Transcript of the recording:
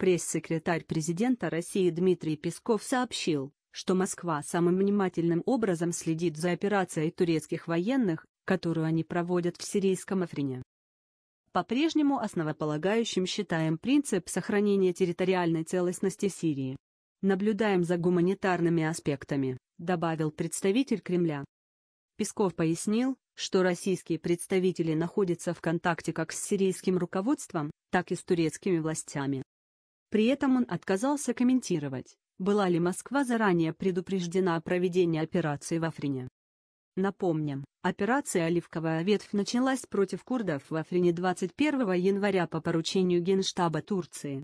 Пресс-секретарь президента России Дмитрий Песков сообщил, что Москва самым внимательным образом следит за операцией турецких военных, которую они проводят в сирийском Африне. По-прежнему основополагающим считаем принцип сохранения территориальной целостности Сирии. Наблюдаем за гуманитарными аспектами, добавил представитель Кремля. Песков пояснил, что российские представители находятся в контакте как с сирийским руководством, так и с турецкими властями. При этом он отказался комментировать, была ли Москва заранее предупреждена о проведении операции в Африне. Напомним, операция «Оливковая ветвь» началась против курдов в Африне 21 января по поручению Генштаба Турции.